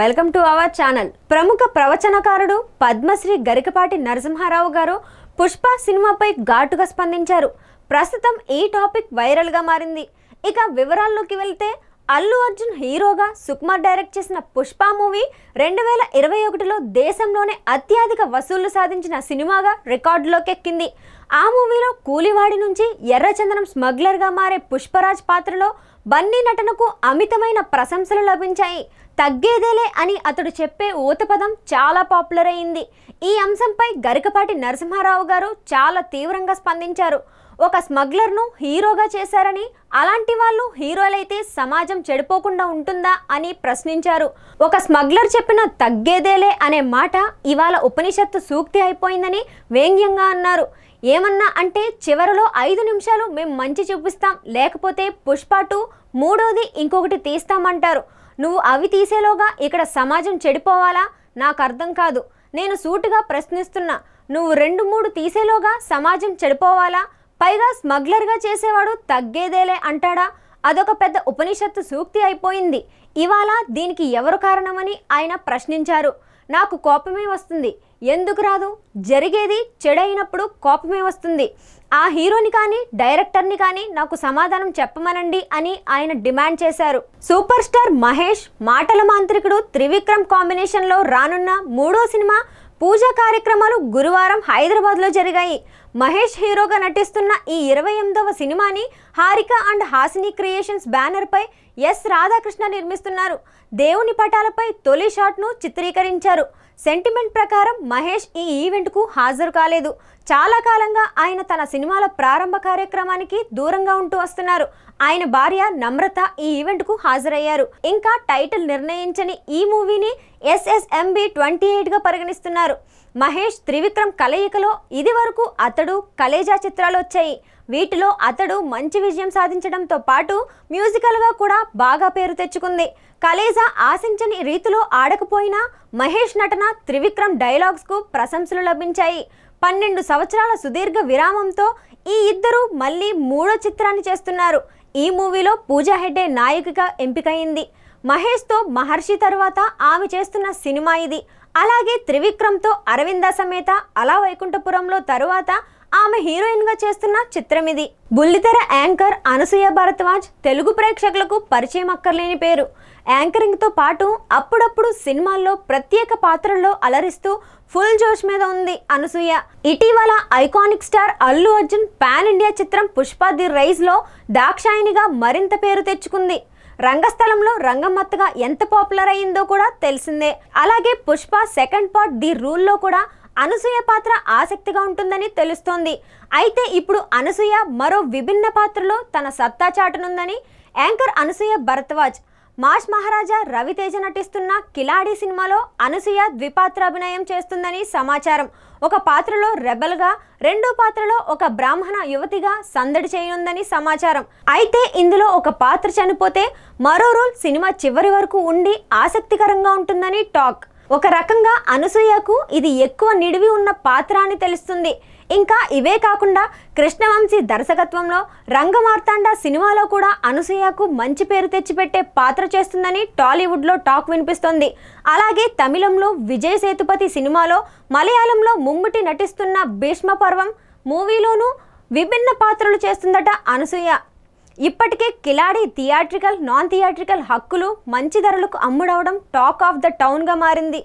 welcome to our channel ప్రముఖ ప్రవచనకారుడు పద్మశ్రీ గరికపాటి నరసింహారావు గారు పుష్ప సినిమాపై ఘాటుగా స్పందించారు ప్రస్తుతం ఈ టాపిక్ వైరల్గా మారింది ఇక వివరాల్లోకి వెళ్తే అల్లు అర్జున్ హీరోగా సుకుమార్ డైరెక్ట్ చేసిన పుష్ప మూవీ రెండు వేల ఇరవై ఒకటిలో దేశంలోనే అత్యధిక వసూళ్లు సాధించిన సినిమాగా రికార్డులోకెక్కింది ఆ మూవీలో కూలివాడి నుంచి ఎర్రచందనం స్మగ్లర్గా మారే పుష్పరాజ్ పాత్రలో బన్నీ నటనకు అమితమైన ప్రశంసలు లభించాయి తగ్గేదేలే అని అతడు చెప్పే ఊతపదం చాలా పాపులర్ అయింది ఈ అంశంపై గరికపాటి నరసింహారావు గారు చాలా తీవ్రంగా స్పందించారు ఒక స్మగ్లర్ను హీరోగా చేశారని అలాంటి వాళ్ళు హీరోలైతే సమాజం చెడిపోకుండా ఉంటుందా అని ప్రశ్నించారు ఒక స్మగ్లర్ చెప్పిన తగ్గేదేలే అనే మాట ఇవాళ ఉపనిషత్తు సూక్తి అయిపోయిందని వ్యంగ్యంగా అన్నారు ఏమన్నా అంటే చివరిలో ఐదు నిమిషాలు మేము మంచి చూపిస్తాం లేకపోతే పుష్ప మూడోది ఇంకొకటి తీస్తామంటారు నువ్వు అవి తీసేలోగా ఇక్కడ సమాజం చెడిపోవాలా నాకు అర్థం కాదు నేను సూటుగా ప్రశ్నిస్తున్నా నువ్వు రెండు మూడు తీసేలోగా సమాజం చెడిపోవాలా పైగా స్మగ్లర్గా చేసేవాడు తగ్గేదేలే అంటాడా అదొక పెద్ద ఉపనిషత్తు సూక్తి అయిపోయింది ఇవాళ దీనికి ఎవరు కారణమని ఆయన ప్రశ్నించారు నాకు కోపమే వస్తుంది ఎందుకు రాదు జరిగేది చెడైనప్పుడు కోపమే వస్తుంది ఆ హీరోని కానీ డైరెక్టర్ని కానీ నాకు సమాధానం చెప్పమనండి అని ఆయన డిమాండ్ చేశారు సూపర్ స్టార్ మహేష్ మాటల మాంత్రికుడు త్రివిక్రమ్ కాంబినేషన్లో రానున్న మూడో సినిమా పూజా కార్యక్రమాలు గురువారం హైదరాబాద్లో జరిగాయి మహేష్ హీరోగా నటిస్తున్న ఈ ఇరవై ఎనిమిదవ సినిమాని హారిక అండ్ హాసిని క్రియేషన్స్ బ్యానర్పై ఎస్ రాధాకృష్ణ నిర్మిస్తున్నారు దేవుని పటాలపై తొలి షాట్ను చిత్రీకరించారు సెంటిమెంట్ ప్రకారం మహేష్ ఈ ఈవెంట్కు హాజరు కాలేదు చాలా కాలంగా ఆయన తన సినిమాల ప్రారంభ కార్యక్రమానికి దూరంగా ఉంటూ వస్తున్నారు ఆయన భార్య నమ్రత ఈ ఈవెంట్కు హాజరయ్యారు ఇంకా టైటిల్ నిర్ణయించని ఈ మూవీని ఎస్ఎస్ఎంబి ట్వంటీ ఎయిట్గా పరిగణిస్తున్నారు మహేష్ త్రివిక్రమ్ కలయికలో ఇది వరకు అతడు కలేజా చిత్రాలు వచ్చాయి వీటిలో అతడు మంచి విజయం సాధించడంతో పాటు మ్యూజికల్గా కూడా బాగా పేరు తెచ్చుకుంది కలేజా ఆశించని రీతిలో ఆడకపోయినా మహేష్ నటన త్రివిక్రమ్ డైలాగ్స్కు ప్రశంసలు లభించాయి పన్నెండు సంవత్సరాల సుదీర్ఘ విరామంతో ఈ ఇద్దరు మళ్ళీ మూడో చిత్రాన్ని చేస్తున్నారు ఈ మూవీలో పూజా హెడ్డే నాయకుగా ఎంపికయింది మహేష్తో మహర్షి తర్వాత ఆమె చేస్తున్న సినిమా ఇది అలాగే త్రివిక్రమ్తో అరవింద సమేత అలా వైకుంఠపురంలో తరువాత ఆమె హీరోయిన్గా చేస్తున్న చిత్రం ఇది బుల్లితెర యాంకర్ అనసూయ భరద్వాజ్ తెలుగు ప్రేక్షకులకు పరిచయం అక్కర్లేని పేరు యాంకరింగ్తో పాటు అప్పుడప్పుడు సినిమాల్లో ప్రత్యేక పాత్రల్లో అలరిస్తూ ఫుల్ జోష్ మీద ఉంది అనసూయ ఇటీవల iconic star Allu Arjun pan India చిత్రం పుష్ప ది రైజ్లో దాక్షాయినిగా మరింత పేరు తెచ్చుకుంది రంగస్థలంలో రంగమత్తగా ఎంత పాపులర్ అయిందో కూడా తెలిసిందే అలాగే పుష్ప సెకండ్ పార్ట్ ది రూల్లో కూడా అనసూయ పాత్ర ఆసక్తిగా ఉంటుందని తెలుస్తోంది అయితే ఇప్పుడు అనసూయ మరో విభిన్న పాత్రలో తన సత్తా చాటనుందని యాంకర్ అనసూయ భరద్వాజ్ మాష్ మహారాజా రవితేజ నటిస్తున్న కిలాడి సినిమాలో అనసూయ ద్విపాత్ర అభినయం చేస్తుందని సమాచారం ఒక పాత్రలో రెబల్గా రెండో పాత్రలో ఒక బ్రాహ్మణ యువతిగా సందడి చేయనుందని సమాచారం అయితే ఇందులో ఒక పాత్ర చనిపోతే మరో రోల్ సినిమా చివరి వరకు ఉండి ఆసక్తికరంగా ఉంటుందని టాక్ ఒక రకంగా అనసూయకు ఇది ఎక్కువ నిడివి ఉన్న పాత్ర అని తెలుస్తుంది ఇంకా ఇవే కాకుండా కృష్ణవంశీ దర్శకత్వంలో రంగమార్తాండ సినిమాలో కూడా అనసూయకు మంచి పేరు తెచ్చిపెట్టే పాత్ర చేస్తుందని టాలీవుడ్లో టాక్ వినిపిస్తోంది అలాగే తమిళంలో విజయ్ సేతుపతి సినిమాలో మలయాళంలో ముమ్ముటి నటిస్తున్న భీష్మపర్వం మూవీలోనూ విభిన్న పాత్రలు చేస్తుందట అనసూయ ఇప్పటికే కిలాడి థియేట్రికల్ నాన్ థియేట్రికల్ హక్కులు మంచి ధరలకు అమ్ముడవడం టాక్ ఆఫ్ ద టౌన్గా మారింది